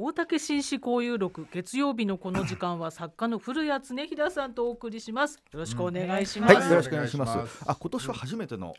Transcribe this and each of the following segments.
大竹紳士交友録月曜日のこの時間は作家の古谷恒平さんとお送りしますよろしくお願いします、うんはい、よろしくお願いしますあ今年は初めての、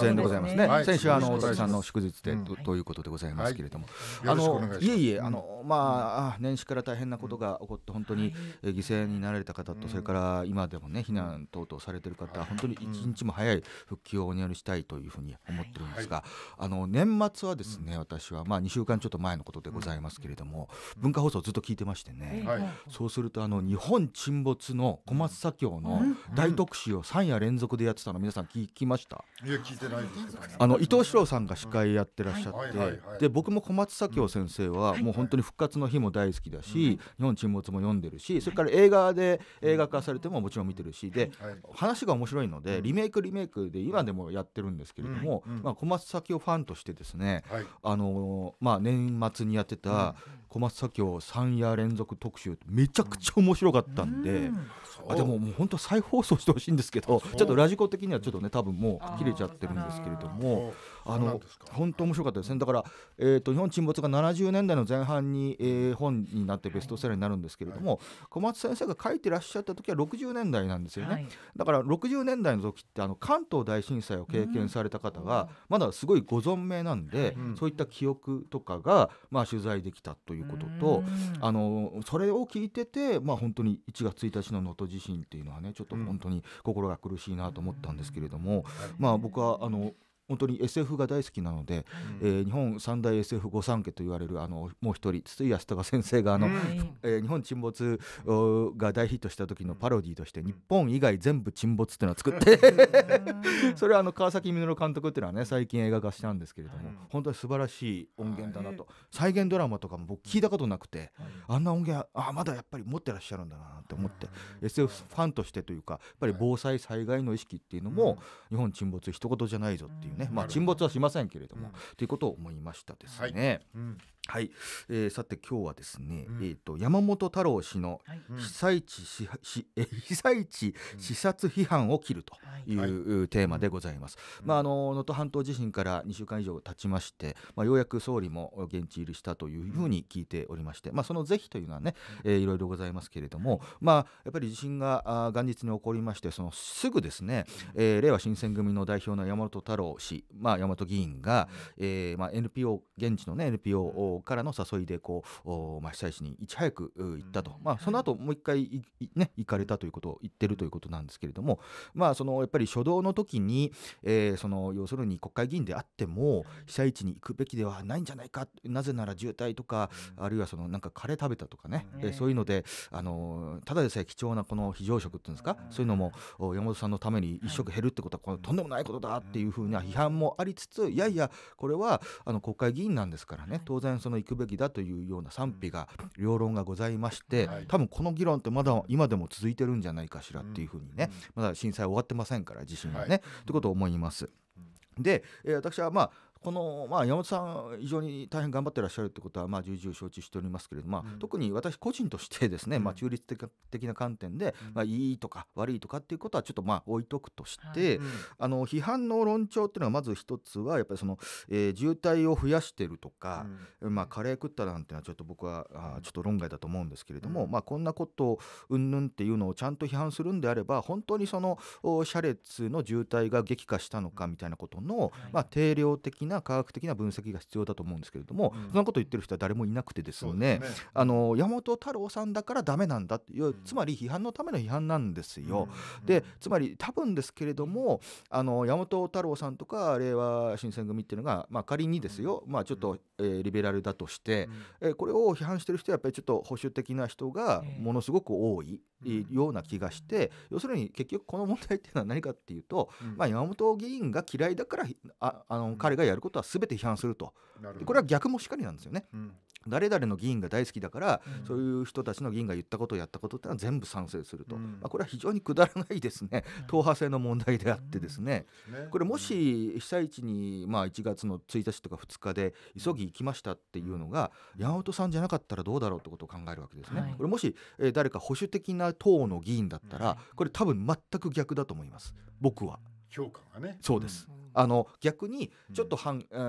出演でございますね、はい、先週あの大竹さんの祝日で、とということでございますけれども、あのいえいえあのまあ年始から大変なことが起こって本当に犠牲になられた方と、それから今でもね避難等々されてる方本当に一日も早い復帰をお祈りしたいというふうに思ってるんですが、あの年末はですね、私はまあ二週間ちょっと前のことでございますけれども、文化放送ずっと聞いてましてね、はい、そうするとあの日本沈没の小松左京の大特集を3夜連続でやってたの皆さん聞きましたいや聞いてないですけど、ね、あの伊藤四郎さんが司会やってらっしゃってで僕も小松左京先生はもう本当に「復活の日」も大好きだし、日本沈没も読んでるしそれから映画で映画化されてももちろん見てるしで、話が面白いのでリメイクリメイクで今でもやってるんですけれども、まあ、小松左京ファンとしてですね、あのまあ、年末にやってた小松左京3夜連続特集めちゃくちゃ面白かったんで、うん、あでももう本当と再放送してほしいんですけどちょっとラジコ的にはちょっとね多分もう切れちゃってるんですけれども。あの本当面白かったですねだから、えーと、日本沈没が70年代の前半に、えー、本になってベストセラーになるんですけれども、はい、小松先生が書いてらっしゃった時は60年代なんですよね、はい、だから60年代の時ってあの関東大震災を経験された方が、まだすごいご存命なんで、うん、そういった記憶とかが、まあ、取材できたということと、うん、あのそれを聞いてて、まあ、本当に1月1日の能登地震っていうのはねちょっと本当に心が苦しいなと思ったんですけれども、うん、まあ僕はあの本当に SF が大好きなので、うん、えー、日本三大 SF 御三家と言われるあのもう一人筒井康隆先生があの、うん、えー、日本沈没が大ヒットした時のパロディとして「日本以外全部沈没」っていうのを作って それはあの川崎稔監督っていうのはね最近映画化したんですけれども、本当に素晴らしい音源だなと、再現ドラマとかも僕聞いたことなくて、あんな音源あまだやっぱり持ってらっしゃるんだなと思って、SF ファンとしてというかやっぱり防災災害の意識っていうのも、日本沈没一言じゃないぞっていうね、まあ、沈没はしませんけれども、ということを思いましたですね。はいうんはい、えー、さて今日はですね、うん、えーと、山本太郎氏の被災地し、はいうん、被災地 視察批判を切るという、うん、テーマでございます。はい、まああの能登半島地震から2週間以上経ちまして、まあ、ようやく総理も現地入りしたというふうに聞いておりまして、まあ、その是非というのはね、えー、いろいろございますけれども、まあ、やっぱり地震が元日に起こりましてそのすぐですね、えー、れいわ新選組の代表の山本太郎氏、まあ、山本議員が、えーまあ、NPO 現地の、ね、NPO をからの誘いでこう、まあ、被災地にいち早く行ったと、まあ、その後もう一回ね、行かれたということを言ってるということなんですけれども、まあ、そのやっぱり初動の時に、えー、その要するに国会議員であっても被災地に行くべきではないんじゃないかなぜなら渋滞とか、あるいはそのなんかカレー食べたとかね、えー、そういうのであのただでさえ貴重なこの非常食っていうんですか、そういうのも山本さんのために一食減るってことはこのとんでもないことだっていうふうな批判もありつついやいやこれはあの国会議員なんですからね当然その行くべきだというような賛否が両論がございまして、多分この議論ってまだ今でも続いてるんじゃないかしらっていうふうにね、まだ震災終わってませんから地震はね。ということを思います。で、え私はまあこの、まあ、山本さん、非常に大変頑張ってらっしゃるということは、まあ、重々承知しておりますけれども、まあ、うん、特に私個人としてですね、まあ、中立的な観点で、うん、まあ、いいとか悪いとかっていうことはちょっとまあ置いとくとして、はい、あの批判の論調っていうのはまず一つはやっぱりその、えー、渋滞を増やしてるとか、うん、まあ、カレー食ったなんていうのはちょっと僕はあちょっと論外だと思うんですけれども、まあ、こんなことうんぬんっていうのをちゃんと批判するんであれば本当にその車列の渋滞が激化したのかみたいなことの、まあ、定量的なな科学的な分析が必要だと思うんですけれども、うん、そんなこと言ってる人は誰もいなくてですね、ね、あの山本太郎さんだからダメなんだっていう、つまり批判のための批判なんですよ。でつまり多分ですけれどもあの山本太郎さんとか令和新選組っていうのが、まあ、仮にですよ、まあ、ちょっと、えー、リベラルだとして、えこれを批判してる人はやっぱりちょっと保守的な人がものすごく多い。ような気がして、要するに結局この問題っていうのは何かっていうと、まあ、山本議員が嫌いだからああの彼がやることは全て批判するとこれは逆もしかりなんですよね。うん誰々の議員が大好きだから、うん、そういう人たちの議員が言ったことをやったことってのは全部賛成すると、うん、まあ、これは非常にくだらないですね、党派性の問題であってですね、これもし被災地に、まあ、1月の1日とか2日で急ぎ行きましたっていうのが、山本さんじゃなかったらどうだろうってことを考えるわけですね、はい、これもし、えー、誰か保守的な党の議員だったら、これ多分全く逆だと思います僕は。評価がねそうです、あの逆にちょっと反、う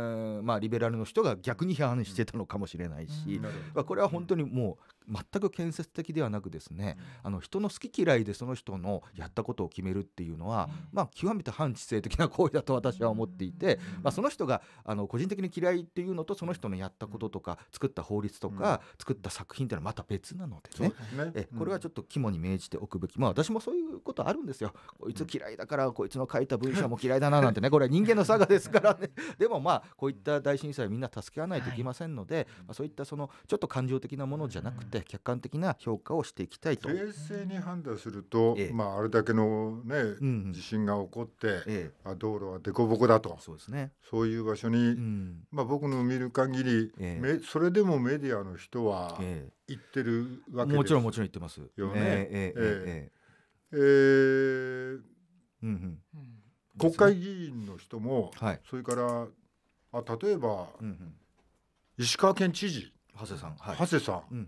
んまあ、リベラルの人が逆に批判してたのかもしれないし、まあ、これは本当にもう全く建設的ではなくですね、うん、あの人の好き嫌いでその人のやったことを決めるっていうのは、うん、まあ、極めて反知性的な行為だと私は思っていて、うん、まあ、その人があの個人的に嫌いっていうのとその人のやったこととか作った法律とか、作った作品っていうのはまた別なのでねえこれはちょっと肝に銘じておくべき、まあ、私もそういうことあるんですよこいつ嫌いだからこいつの書いた文章も嫌いだななんてねこれは人間の差がですからね でもまあこういった大震災みんな助け合わないといけませんので、はい、まあ、そういったそのちょっと感情的なものじゃなくてって客観的な評価をしていきたいと。冷静に判断すると、ええ、まあ、あれだけのね、地震が起こって、ええ、道路は凸凹だとそうです、ね、そういう場所に、うん、まあ、僕の見る限り、ええ、それでもメディアの人は行ってるわけです、もちろんもちろん行ってますよね。えええええー、うんうん国会議員の人も、はい、それからあ例えば、うんうん、石川県知事長谷さん、はい、長谷さん、うんうん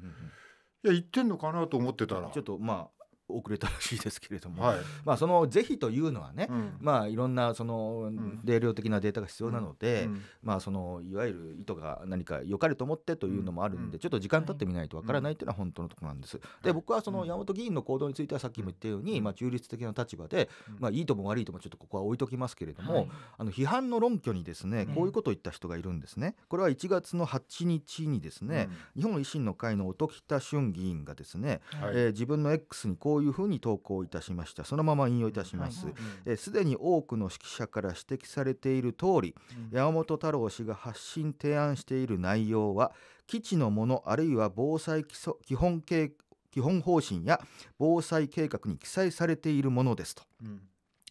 うん、いや言ってんのかなと思ってたらちょっとまあ遅れたらしいですけれども、はい、まあ、その是非というのはね、うん、まあ、いろんなその定量的なデータが必要なので、うん、まあ、そのいわゆる意図が何か良かれと思ってというのもあるんで、ちょっと時間経ってみないとわからないというのは本当のところなんです。で僕はその山本議員の行動についてはさっきも言ったように、まあ、中立的な立場で、まあ、いいとも悪いともちょっとここは置いときますけれども、はい、あの批判の論拠にですねこういうことを言った人がいるんですね。これは1月の8日にですね、日本維新の会の音喜多俊議員がですね、はい、えー、自分の X にこういうふうに投稿いたしましたそのまま引用いたしますすで、はい、に多くの指揮者から指摘されている通り、うん、山本太郎氏が発信提案している内容は基地のものあるいは防災基礎基本計基本方針や防災計画に記載されているものですと、うん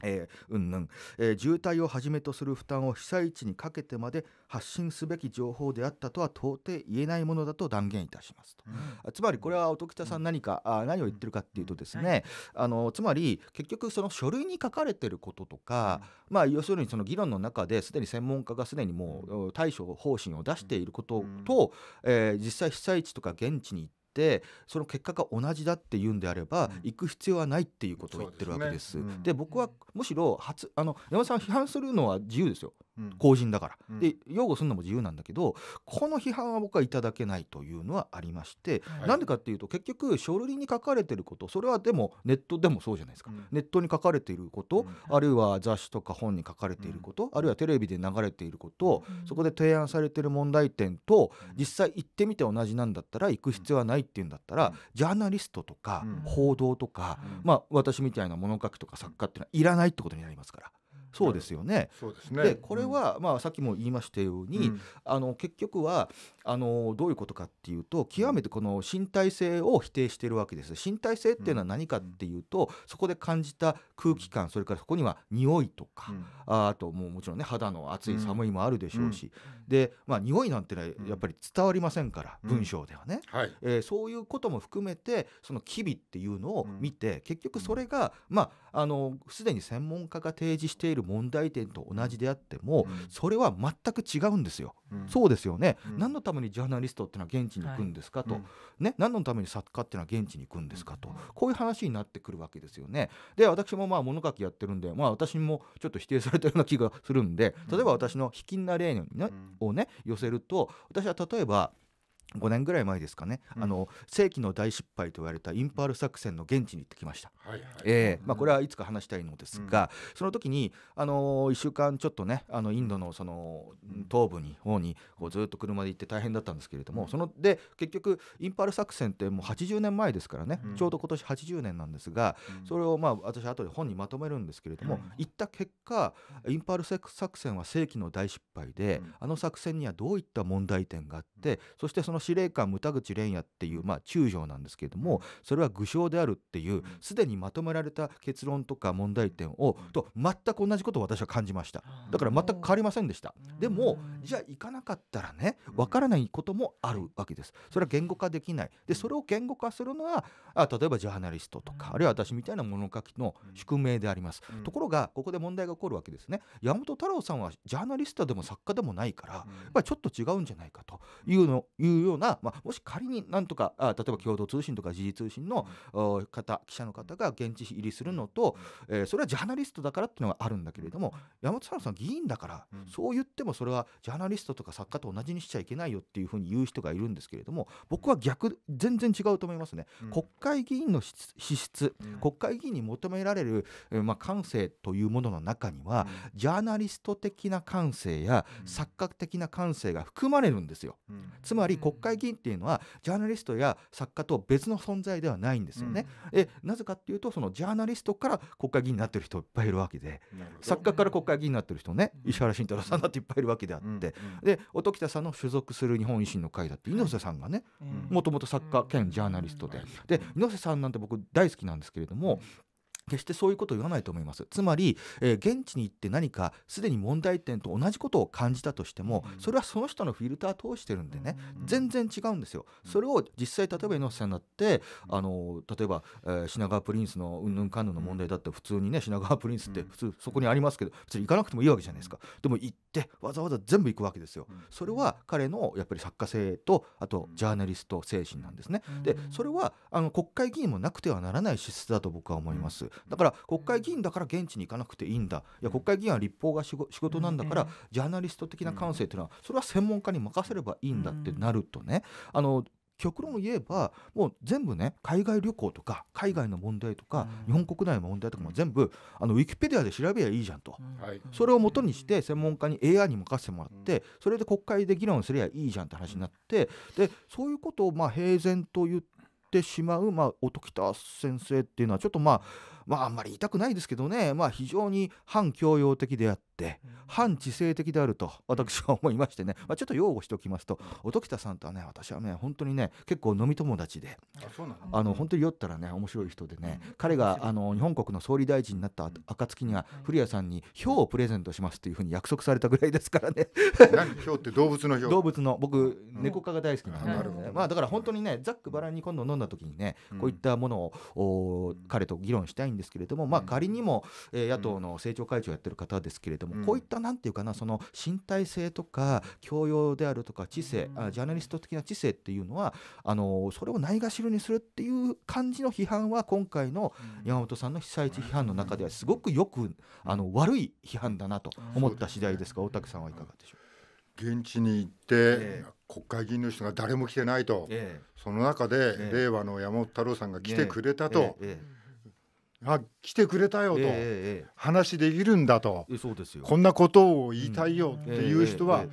えー、うんぬん、えー、渋滞をはじめとする負担を被災地にかけてまで発信すべき情報であったとは到底言えないものだと断言いたしますと、うん、つまりこれは音喜多さん何か、うん、あ何を言ってるかっていうとですね、うん、あのつまり結局その書類に書かれてることとか、まあ要するにその議論の中ですでに専門家がすでにもう対処方針を出していることと、えー、実際被災地とか現地に行ってってその結果が同じだっていうんであれば、行く必要はないっていうことを言ってるわけです。で、ねうん、僕はむしろ初あの山さん批判するのは自由ですよ公人だから、うん、で擁護するのも自由なんだけどこの批判は僕はいただけないというのはありまして、はい、なんでかっていうと結局書類に書かれてることそれはでもネットでもそうじゃないですか、うん、ネットに書かれていること、うん、あるいは雑誌とか本に書かれていること、あるいはテレビで流れていること、そこで提案されてる問題点と実際行ってみて同じなんだったら行く必要はないっていうんだったら、ジャーナリストとか報道とか、まあ私みたいな物書きとか作家っていうのはいらないってことになりますから。そうですよね。そうですねでこれは、まあ、さっきも言いましたように、あの結局はあのどういうことかっていうと極めてこの身体性を否定しているわけです。身体性っていうのは何かっていうと、そこで感じた空気感それからそこには匂いとか、ああともうもちろんね肌の暑い寒いもあるでしょうし、で、まあ、匂いなんてのはやっぱり伝わりませんから、文章ではね、はいえー、そういうことも含めてその機微っていうのを見て、結局それが、まああのすでに専門家が提示している問題点と同じであっても、うん、それは全く違うんですよ、うん、そうですよね、うん、何のためにジャーナリストっていうのは現地に行くんですかと、はい、ね、何のために作家っていうのは現地に行くんですかと、こういう話になってくるわけですよねで私もまあ物書きやってるんで、まあ、私もちょっと否定されたような気がするんで例えば私の卑近な例ねをね寄せると私は例えば5年ぐらい前ですかね、うん、あの世紀の大失敗と言われたインパール作戦の現地に行ってきました、えまこれはいつか話したいのですが、うん、その時に、あのー、1週間ちょっとねあのインドのその東部に方にこうずっと車で行って大変だったんですけれども、うん、そので結局インパール作戦ってもう80年前ですからね、ちょうど今年80年なんですが、それをまあ私後で本にまとめるんですけれども、行った結果インパール作戦は世紀の大失敗で、うん、あの作戦にはどういった問題点があって、うん、そしてその司令官牟田口蓮也っていう、まあ、中将なんですけれどもそれは具象であるっていうすで、にまとめられた結論とか問題点をと全く同じことを私は感じましただから全く変わりませんでしたでもじゃあ行かなかったらねわからないこともあるわけですそれは言語化できないでそれを言語化するのはあ例えばジャーナリストとかあるいは私みたいな物書きの宿命でありますところがここで問題がが起こるわけですね山本太郎さんはジャーナリストでも作家でもないから、やっぱりちょっと違うんじゃないかというのいうような、まあ、もし仮になんとかあ例えば共同通信とか時事通信の、方記者の方が現地入りするのと、えー、それはジャーナリストだからっていうのがあるんだけれども山本太郎さん議員だから、そう言ってもそれはジャーナリストとか作家と同じにしちゃいけないよっていうふうに言う人がいるんですけれども僕は逆全然違うと思いますね。国会議員の資質、国会議員に求められる、まあ、感性というものの中中には、ジャーナリスト的な感性や、作家的な感性が含まれるんですよ、つまり国会議員っていうのはジャーナリストや作家と別の存在ではないんですよね、えなぜかっていうとそのジャーナリストから国会議員になってる人いっぱいいるわけで作家から国会議員になってる人ね、石原慎太郎さんだっていっぱいいるわけであって、で音喜多さんの所属する日本維新の会だって猪瀬さんがねもともと作家兼ジャーナリストでで猪瀬さんなんて僕大好きなんですけれども、決してそういうことを言わないと思いますつまり、えー、現地に行って何かすでに問題点と同じことを感じたとしても、それはその人のフィルター通してるんでね、全然違うんですよ、それを実際例えば猪瀬さんだって、あの例えば、えー、品川プリンスのうんぬんかんぬんの問題だって普通にね品川プリンスって普通そこにありますけど普通に行かなくてもいいわけじゃないですかでも行っってわざわざ全部行くわけですよ。それは彼のやっぱり作家性とあとジャーナリスト精神なんですね。でそれはあの国会議員もなくてはならない資質だと僕は思います。だから国会議員だから現地に行かなくていいんだいや国会議員は立法が仕事なんだからジャーナリスト的な感性というのはそれは専門家に任せればいいんだってなるとねあの極論言えばもう全部ね海外旅行とか海外の問題とか、日本国内の問題とかも全部あのウィキペディアで調べりゃいいじゃんと、それをもとにして専門家に AI に任せてもらってそれで国会で議論すりゃいいじゃんって話になってでそういうことをまあ平然と言ってしまう、まあ、音喜多先生っていうのはちょっとまあまああんまり言いたくないですけどねまあ非常に反教養的であって。で、反知性的であると私は思いましてね、まあ、ちょっと擁護しておきますと音喜多さんとはね私はね本当にね結構飲み友達であの本当に酔ったらね面白い人でね、彼があの日本国の総理大臣になった暁には古谷さんに票をプレゼントしますというふうに約束されたぐらいですからね。何票って動物の票動物の僕猫科が大好きなんで、ねまあ、だから本当にねざっくばらに今度飲んだ時にねこういったものを彼と議論したいんですけれどもまあ仮にも、え野党の政調会長やってる方ですけれどもも、こういったなんていうかなその身体性とか教養であるとか知性、あジャーナリスト的な知性っていうのはあのそれをないがしろにするっていう感じの批判は今回の山本さんの被災地批判の中ではすごくよくあの悪い批判だなと思った次第ですが大竹さんはいかがでしょう現地に行って、え国会議員の人が誰も来てないと、え、その中で、令和の山本太郎さんが来てくれたと。あ来てくれたよと、話できるんだと、そうですよこんなことを言いたいよっていう人は、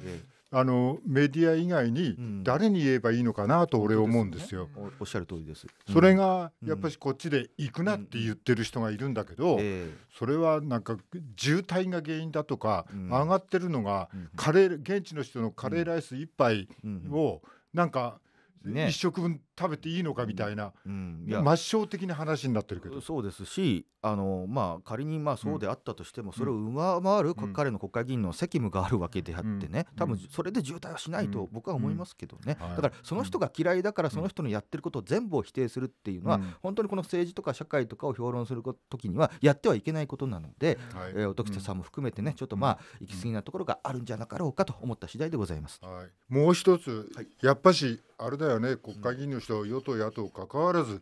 あのメディア以外に誰に言えばいいのかなと俺思うんですよ。うんすね、おっしゃる通りです、うん、それがやっぱりこっちで行くなって言ってる人がいるんだけど、うん、それはなんか渋滞が原因だとか、上がってるのがカレー現地の人のカレーライス1杯をなんか1食分食べていいのかみたいな、うんうん、抹消的な話になってるけどそうですしあの、まあ、仮にまあそうであったとしても、それを上回る、彼の国会議員の責務があるわけであってね、多分それで渋滞はしないと僕は思いますけどね、はい、だからその人が嫌いだからその人のやってることを全部を否定するっていうのは、本当にこの政治とか社会とかを評論する時にはやってはいけないことなので、はいえー、音喜さんも含めてねちょっとまあ行き過ぎなところがあるんじゃなかろうかと思った次第でございます。はい、もう一つ、やっぱしあれだよね国会議員のし与党野党かかわらず、はい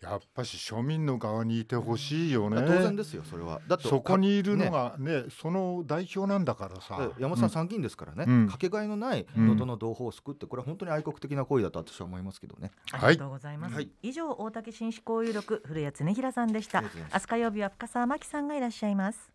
やっぱし庶民の側にいてほしいよね。当然ですよ、それは。だってそこにいるのがね、ねその代表なんだからさ。山本さん、参議院ですからね、うん、かけがえのない能登の同胞を救って、これは本当に愛国的な行為だと私は思いますけどね。はい、ありがとうございます。はい、以上、大竹紳士交有録古谷恒平さんでした。明日火曜日は深澤真紀さんがいらっしゃいます。